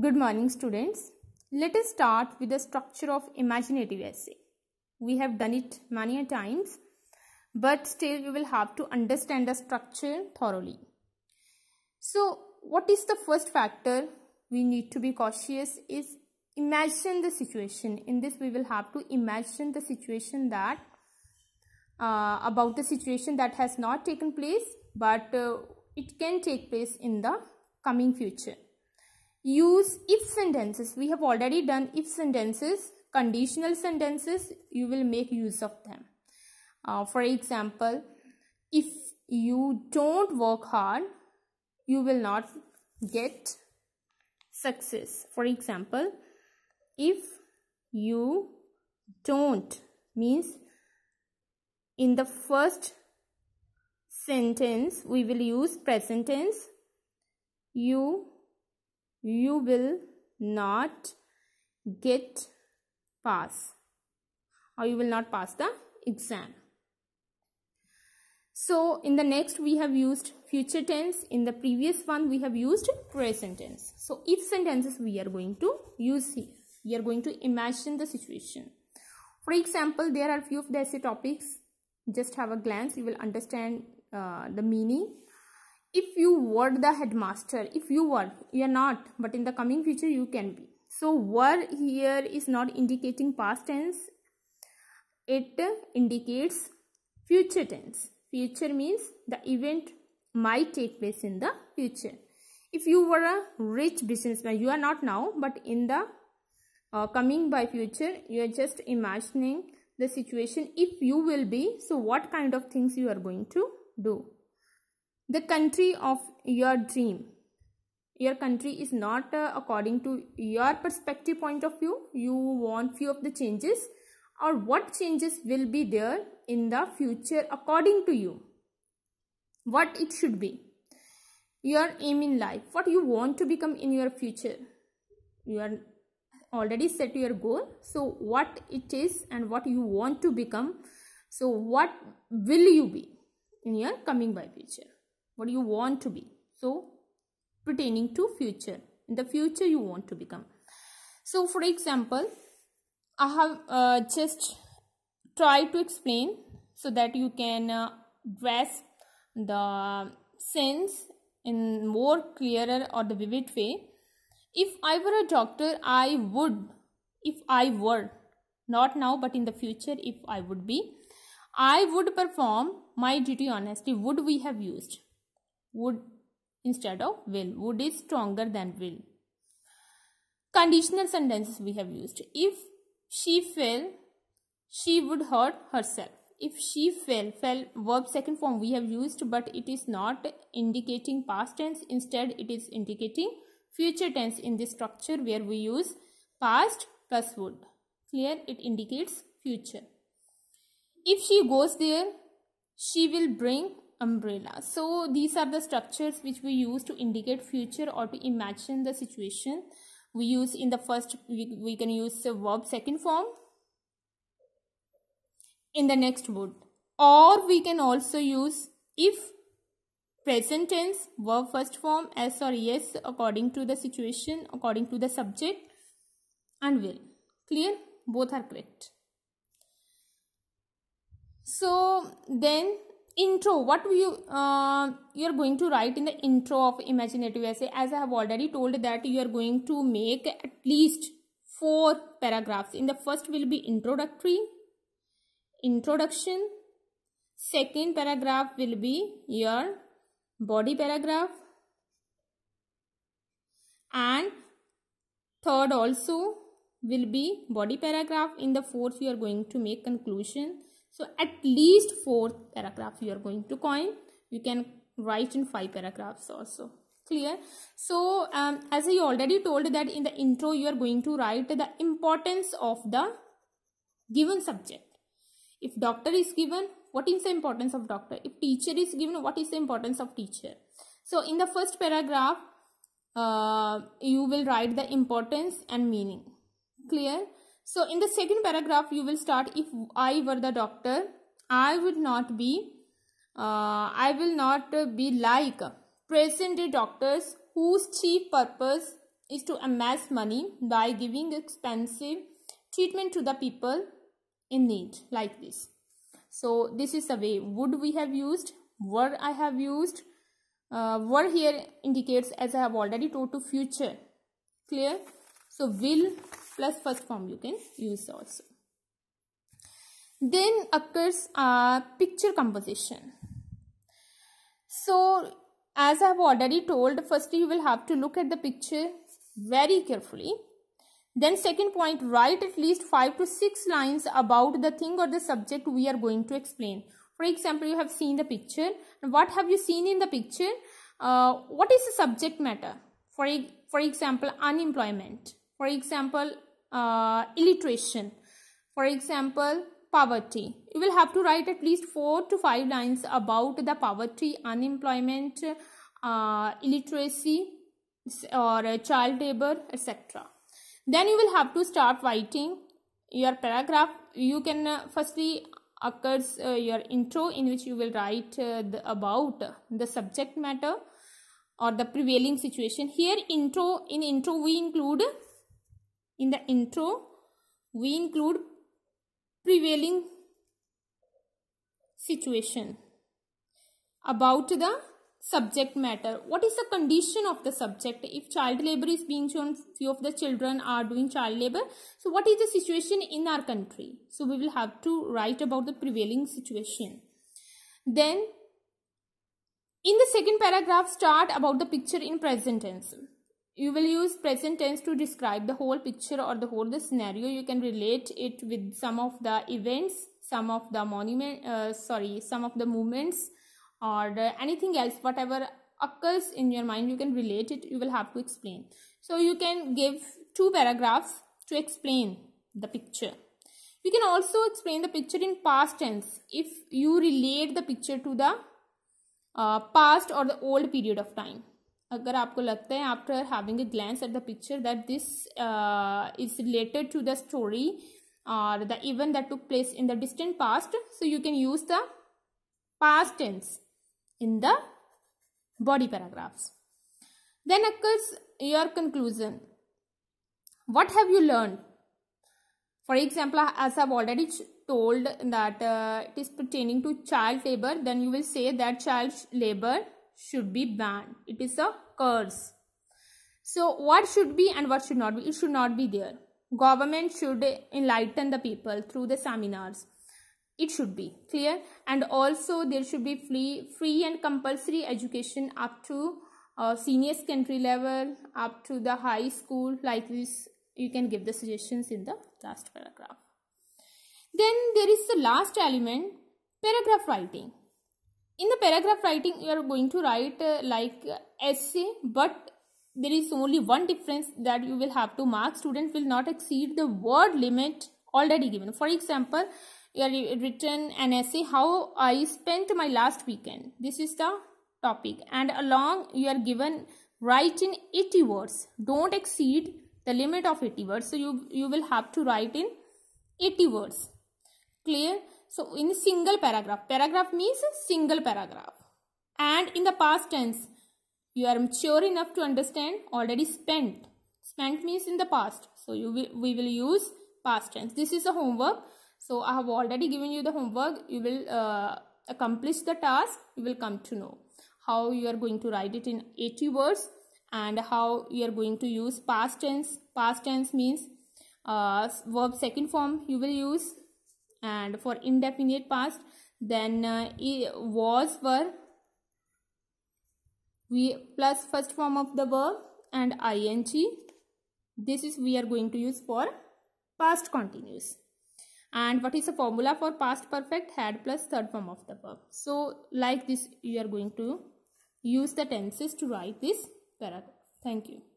Good morning students. Let us start with the structure of imaginative essay. We have done it many times but still we will have to understand the structure thoroughly. So what is the first factor we need to be cautious is imagine the situation. In this we will have to imagine the situation that uh, about the situation that has not taken place but uh, it can take place in the coming future use if sentences we have already done if sentences conditional sentences you will make use of them uh, for example if you don't work hard you will not get success for example if you don't means in the first sentence we will use present tense you you will not get pass or you will not pass the exam. So in the next we have used future tense. In the previous one we have used present tense. So if sentences we are going to use here. We are going to imagine the situation. For example, there are few of the essay topics. Just have a glance. You will understand uh, the meaning if you were the headmaster if you were you are not but in the coming future you can be so were here is not indicating past tense it indicates future tense future means the event might take place in the future if you were a rich businessman you are not now but in the uh, coming by future you are just imagining the situation if you will be so what kind of things you are going to do the country of your dream your country is not uh, according to your perspective point of view you want few of the changes or what changes will be there in the future according to you what it should be your aim in life what you want to become in your future you are already set your goal so what it is and what you want to become so what will you be in your coming by future what do you want to be so pertaining to future in the future you want to become so for example i have uh, just tried to explain so that you can uh, grasp the sense in more clearer or the vivid way if i were a doctor i would if i were not now but in the future if i would be i would perform my duty honestly would we have used would instead of will. Would is stronger than will. Conditional sentences we have used. If she fell, she would hurt herself. If she fell, fell verb second form we have used but it is not indicating past tense. Instead it is indicating future tense in this structure where we use past plus would. Clear? It indicates future. If she goes there, she will bring umbrella so these are the structures which we use to indicate future or to imagine the situation we use in the first we, we can use the verb second form in the next word. or we can also use if present tense verb first form as or yes according to the situation according to the subject and will clear both are correct so then intro what you uh, you are going to write in the intro of imaginative essay as i have already told that you are going to make at least four paragraphs in the first will be introductory introduction second paragraph will be your body paragraph and third also will be body paragraph in the fourth you are going to make conclusion so at least four paragraph you are going to coin. You can write in five paragraphs also. Clear? So um, as I already told that in the intro you are going to write the importance of the given subject. If doctor is given, what is the importance of doctor? If teacher is given, what is the importance of teacher? So in the first paragraph, uh, you will write the importance and meaning. Clear? So in the second paragraph, you will start if I were the doctor, I would not be, uh, I will not be like present day doctors whose chief purpose is to amass money by giving expensive treatment to the people in need like this. So this is the way would we have used, were I have used, uh, were here indicates as I have already told to future. Clear? So will plus first form you can use also. Then occurs uh, picture composition. So as I have already told, firstly you will have to look at the picture very carefully. Then second point, write at least 5 to 6 lines about the thing or the subject we are going to explain. For example, you have seen the picture. What have you seen in the picture? Uh, what is the subject matter? For, for example, unemployment. For example, uh, For example, poverty. You will have to write at least four to five lines about the poverty, unemployment, uh, illiteracy, or uh, child labor, etc. Then you will have to start writing your paragraph. You can uh, firstly occurs uh, your intro in which you will write uh, the, about the subject matter or the prevailing situation. Here intro in intro we include in the intro, we include prevailing situation about the subject matter. What is the condition of the subject? If child labor is being shown, few of the children are doing child labor. So what is the situation in our country? So we will have to write about the prevailing situation. Then in the second paragraph, start about the picture in present tense you will use present tense to describe the whole picture or the whole the scenario you can relate it with some of the events some of the monument uh, sorry some of the movements or the, uh, anything else whatever occurs in your mind you can relate it you will have to explain so you can give two paragraphs to explain the picture you can also explain the picture in past tense if you relate the picture to the uh, past or the old period of time अगर आपको लगता है after having a glance at the picture that this is related to the story और the event that took place in the distant past so you can use the past tense in the body paragraphs then at last your conclusion what have you learn for example as have already told that it is pertaining to child labour then you will say that child labour should be banned. It is a curse. So what should be and what should not be? It should not be there. Government should enlighten the people through the seminars. It should be clear. And also there should be free, free and compulsory education up to uh, senior secondary level, up to the high school. Like this, you can give the suggestions in the last paragraph. Then there is the last element, paragraph writing in the paragraph writing you are going to write uh, like uh, essay but there is only one difference that you will have to mark student will not exceed the word limit already given for example you are written an essay how i spent my last weekend this is the topic and along you are given write in 80 words don't exceed the limit of 80 words so you you will have to write in 80 words clear so in single paragraph, paragraph means single paragraph. And in the past tense, you are mature enough to understand already spent. Spent means in the past. So you will, we will use past tense. This is a homework. So I have already given you the homework. You will uh, accomplish the task. You will come to know how you are going to write it in 80 words and how you are going to use past tense. Past tense means uh, verb second form you will use and for indefinite past then uh, was were we plus first form of the verb and ing this is we are going to use for past continuous and what is the formula for past perfect had plus third form of the verb so like this you are going to use the tenses to write this paragraph thank you